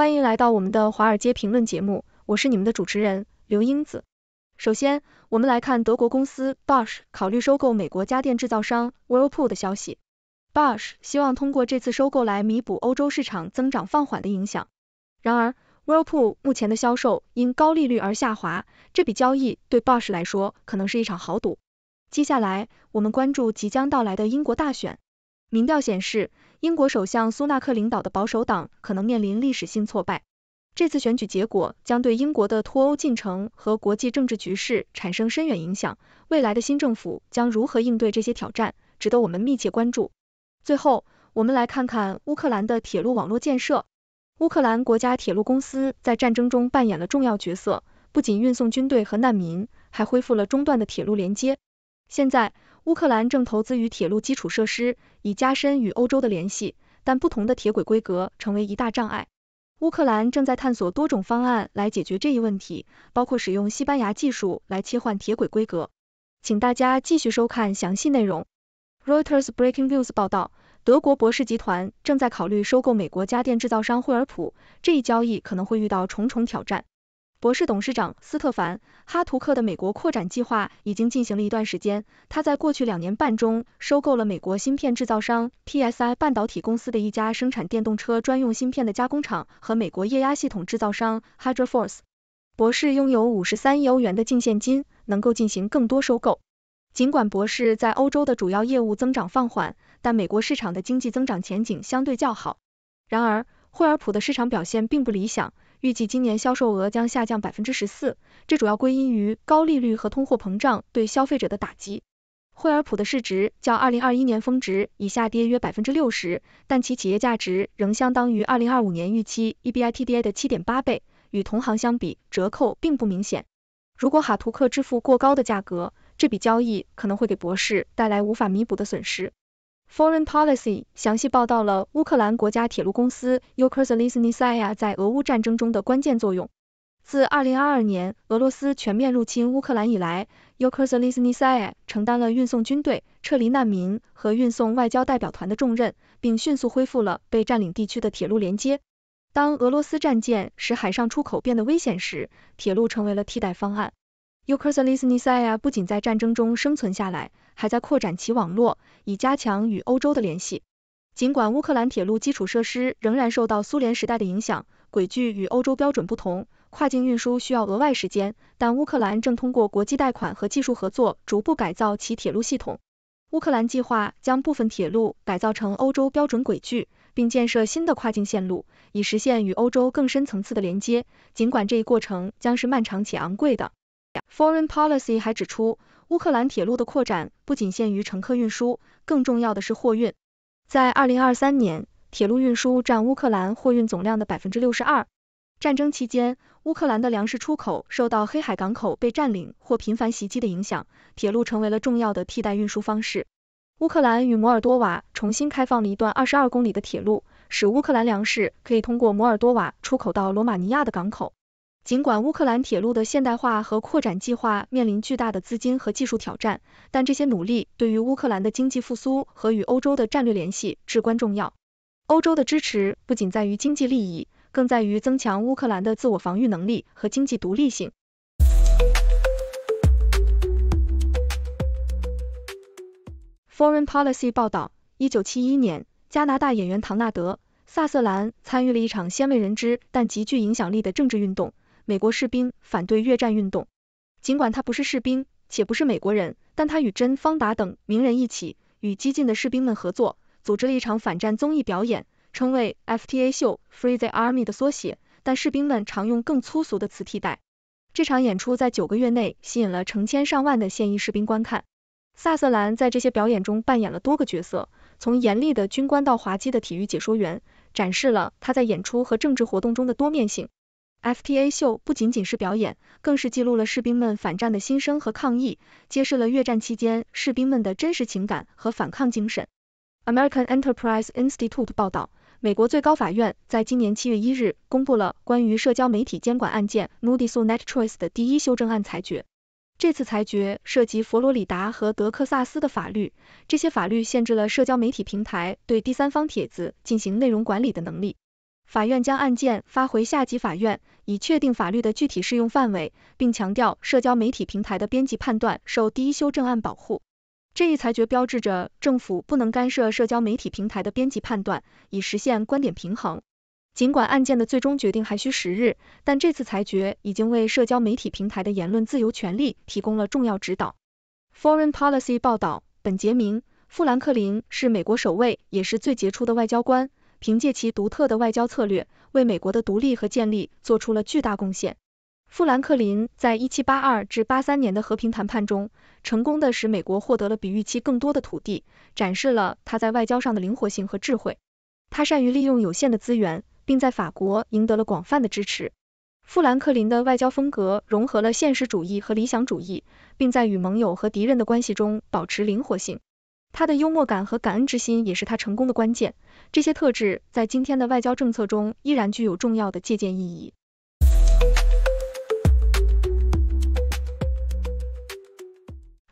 欢迎来到我们的华尔街评论节目，我是你们的主持人刘英子。首先，我们来看德国公司 Bosch 考虑收购美国家电制造商 Whirlpool 的消息。Bosch 希望通过这次收购来弥补欧洲市场增长放缓的影响。然而，Whirlpool 目前的销售因高利率而下滑，这笔交易对 Bosch 来说可能是一场豪赌。接下来，我们关注即将到来的英国大选。民调显示。英国首相苏纳克领导的保守党可能面临历史性挫败，这次选举结果将对英国的脱欧进程和国际政治局势产生深远影响。未来的新政府将如何应对这些挑战，值得我们密切关注。最后，我们来看看乌克兰的铁路网络建设。乌克兰国家铁路公司在战争中扮演了重要角色，不仅运送军队和难民，还恢复了中断的铁路连接。现在。乌克兰正投资于铁路基础设施，以加深与欧洲的联系，但不同的铁轨规格成为一大障碍。乌克兰正在探索多种方案来解决这一问题，包括使用西班牙技术来切换铁轨规格。请大家继续收看详细内容。Reuters Breaking News 报道，德国博世集团正在考虑收购美国家电制造商惠而浦，这一交易可能会遇到重重挑战。博士董事长斯特凡·哈图克的美国扩展计划已经进行了一段时间。他在过去两年半中收购了美国芯片制造商 t s i 半导体公司的一家生产电动车专用芯片的加工厂和美国液压系统制造商 Hydroforce。博士拥有53亿欧元的净现金，能够进行更多收购。尽管博士在欧洲的主要业务增长放缓，但美国市场的经济增长前景相对较好。然而，惠而浦的市场表现并不理想。预计今年销售额将下降百分之十四，这主要归因于高利率和通货膨胀对消费者的打击。惠而浦的市值较二零二一年峰值已下跌约百分之六十，但其企业价值仍相当于二零二五年预期 EBITDA 的七点八倍，与同行相比折扣并不明显。如果哈图克支付过高的价格，这笔交易可能会给博士带来无法弥补的损失。Foreign Policy 详细报道了乌克兰国家铁路公司 u k r s l i s n i t s i a 在俄乌战争中的关键作用。自2022年俄罗斯全面入侵乌克兰以来 u k r s l i s n i t a i a 承担了运送军队、撤离难民和运送外交代表团的重任，并迅速恢复了被占领地区的铁路连接。当俄罗斯战舰使海上出口变得危险时，铁路成为了替代方案。u k r s a l i s n i a y a 不仅在战争中生存下来，还在扩展其网络以加强与欧洲的联系。尽管乌克兰铁路基础设施仍然受到苏联时代的影响，轨距与欧洲标准不同，跨境运输需要额外时间，但乌克兰正通过国际贷款和技术合作逐步改造其铁路系统。乌克兰计划将部分铁路改造成欧洲标准轨距，并建设新的跨境线路，以实现与欧洲更深层次的连接。尽管这一过程将是漫长且昂贵的。Foreign Policy 还指出，乌克兰铁路的扩展不仅限于乘客运输，更重要的是货运。在2023年，铁路运输占乌克兰货运总量的62%。战争期间，乌克兰的粮食出口受到黑海港口被占领或频繁袭击的影响，铁路成为了重要的替代运输方式。乌克兰与摩尔多瓦重新开放了一段22公里的铁路，使乌克兰粮食可以通过摩尔多瓦出口到罗马尼亚的港口。尽管乌克兰铁路的现代化和扩展计划面临巨大的资金和技术挑战，但这些努力对于乌克兰的经济复苏和与欧洲的战略联系至关重要。欧洲的支持不仅在于经济利益，更在于增强乌克兰的自我防御能力和经济独立性。Foreign Policy 报道，一九七一年，加拿大演员唐纳德·萨瑟兰参与了一场鲜为人知但极具影响力的政治运动。美国士兵反对越战运动。尽管他不是士兵，且不是美国人，但他与珍·方达等名人一起，与激进的士兵们合作，组织了一场反战综艺表演，称为 FTA 秀 （Free the Army） 的缩写，但士兵们常用更粗俗的词替代。这场演出在九个月内吸引了成千上万的现役士兵观看。萨瑟兰在这些表演中扮演了多个角色，从严厉的军官到滑稽的体育解说员，展示了他在演出和政治活动中的多面性。FTA 秀不仅仅是表演，更是记录了士兵们反战的心声和抗议，揭示了越战期间士兵们的真实情感和反抗精神。American Enterprise Institute 报道，美国最高法院在今年七月一日公布了关于社交媒体监管案件 Muddy o NetChoice 的第一修正案裁决。这次裁决涉及佛罗里达和德克萨斯的法律，这些法律限制了社交媒体平台对第三方帖子进行内容管理的能力。法院将案件发回下级法院，以确定法律的具体适用范围，并强调社交媒体平台的编辑判断受第一修正案保护。这一裁决标志着政府不能干涉社交媒体平台的编辑判断，以实现观点平衡。尽管案件的最终决定还需时日，但这次裁决已经为社交媒体平台的言论自由权利提供了重要指导。Foreign Policy 报道，本杰明·富兰克林是美国首位也是最杰出的外交官。凭借其独特的外交策略，为美国的独立和建立做出了巨大贡献。富兰克林在1782至83年的和平谈判中，成功的使美国获得了比预期更多的土地，展示了他在外交上的灵活性和智慧。他善于利用有限的资源，并在法国赢得了广泛的支持。富兰克林的外交风格融合了现实主义和理想主义，并在与盟友和敌人的关系中保持灵活性。他的幽默感和感恩之心也是他成功的关键，这些特质在今天的外交政策中依然具有重要的借鉴意义。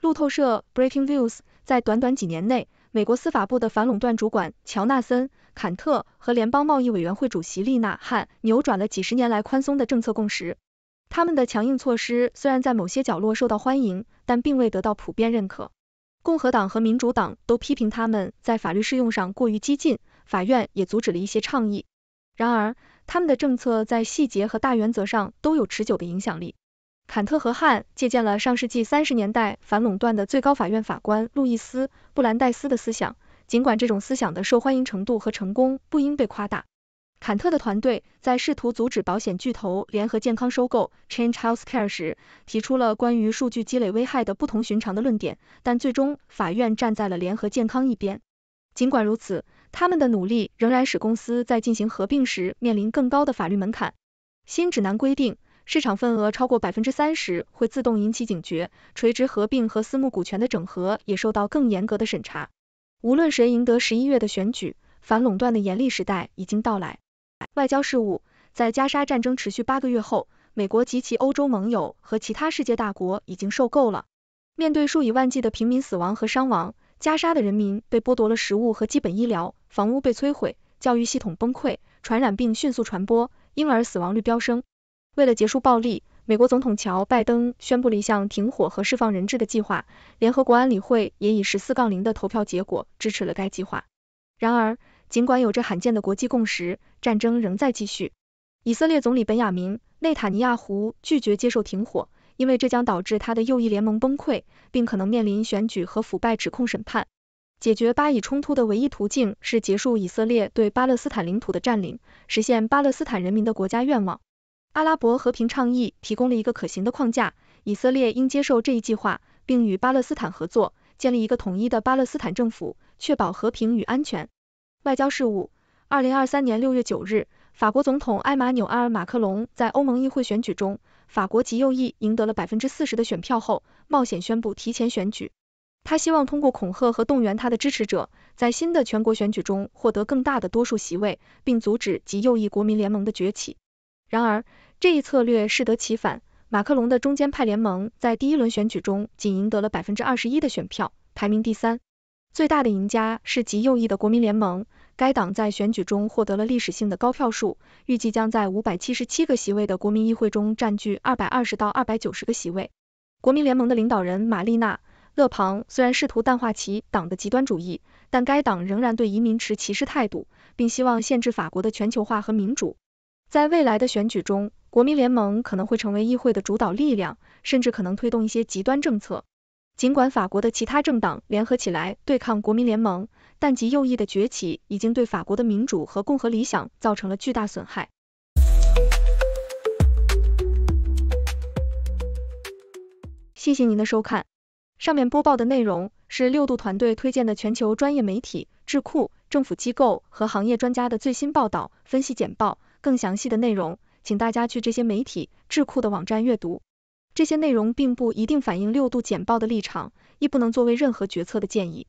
路透社 Breaking News，在短短几年内，美国司法部的反垄断主管乔纳森·坎特和联邦贸易委员会主席丽娜·汉扭转了几十年来宽松的政策共识。他们的强硬措施虽然在某些角落受到欢迎，但并未得到普遍认可。共和党和民主党都批评他们在法律适用上过于激进，法院也阻止了一些倡议。然而，他们的政策在细节和大原则上都有持久的影响力。坎特和汉借鉴了上世纪三十年代反垄断的最高法院法官路易斯·布兰代斯的思想，尽管这种思想的受欢迎程度和成功不应被夸大。坎特的团队在试图阻止保险巨头联合健康收购 Change Healthcare 时，提出了关于数据积累危害的不同寻常的论点，但最终法院站在了联合健康一边。尽管如此，他们的努力仍然使公司在进行合并时面临更高的法律门槛。新指南规定，市场份额超过百分之三十会自动引起警觉，垂直合并和私募股权的整合也受到更严格的审查。无论谁赢得十一月的选举，反垄断的严厉时代已经到来。外交事务在加沙战争持续八个月后，美国及其欧洲盟友和其他世界大国已经受够了。面对数以万计的平民死亡和伤亡，加沙的人民被剥夺了食物和基本医疗，房屋被摧毁，教育系统崩溃，传染病迅速传播，婴儿死亡率飙升。为了结束暴力，美国总统乔拜登宣布了一项停火和释放人质的计划，联合国安理会也以十四杠零的投票结果支持了该计划。然而，尽管有着罕见的国际共识，战争仍在继续。以色列总理本雅明·内塔尼亚胡拒绝接受停火，因为这将导致他的右翼联盟崩溃，并可能面临选举和腐败指控审判。解决巴以冲突的唯一途径是结束以色列对巴勒斯坦领土的占领，实现巴勒斯坦人民的国家愿望。阿拉伯和平倡议提供了一个可行的框架，以色列应接受这一计划，并与巴勒斯坦合作，建立一个统一的巴勒斯坦政府，确保和平与安全。外交事务。二零二三年六月九日，法国总统埃马纽埃尔·马克龙在欧盟议会选举中，法国极右翼赢得了百分之四十的选票后，冒险宣布提前选举。他希望通过恐吓和动员他的支持者，在新的全国选举中获得更大的多数席位，并阻止极右翼国民联盟的崛起。然而，这一策略适得其反，马克龙的中间派联盟在第一轮选举中仅赢得了百分之二十一的选票，排名第三。最大的赢家是极右翼的国民联盟。该党在选举中获得了历史性的高票数，预计将在五百七十七个席位的国民议会中占据二百二十到二百九十个席位。国民联盟的领导人玛丽娜·勒庞虽然试图淡化其党的极端主义，但该党仍然对移民持歧视态度，并希望限制法国的全球化和民主。在未来的选举中，国民联盟可能会成为议会的主导力量，甚至可能推动一些极端政策。尽管法国的其他政党联合起来对抗国民联盟。但极右翼的崛起已经对法国的民主和共和理想造成了巨大损害。谢谢您的收看，上面播报的内容是六度团队推荐的全球专业媒体、智库、政府机构和行业专家的最新报道、分析简报。更详细的内容，请大家去这些媒体、智库的网站阅读。这些内容并不一定反映六度简报的立场，亦不能作为任何决策的建议。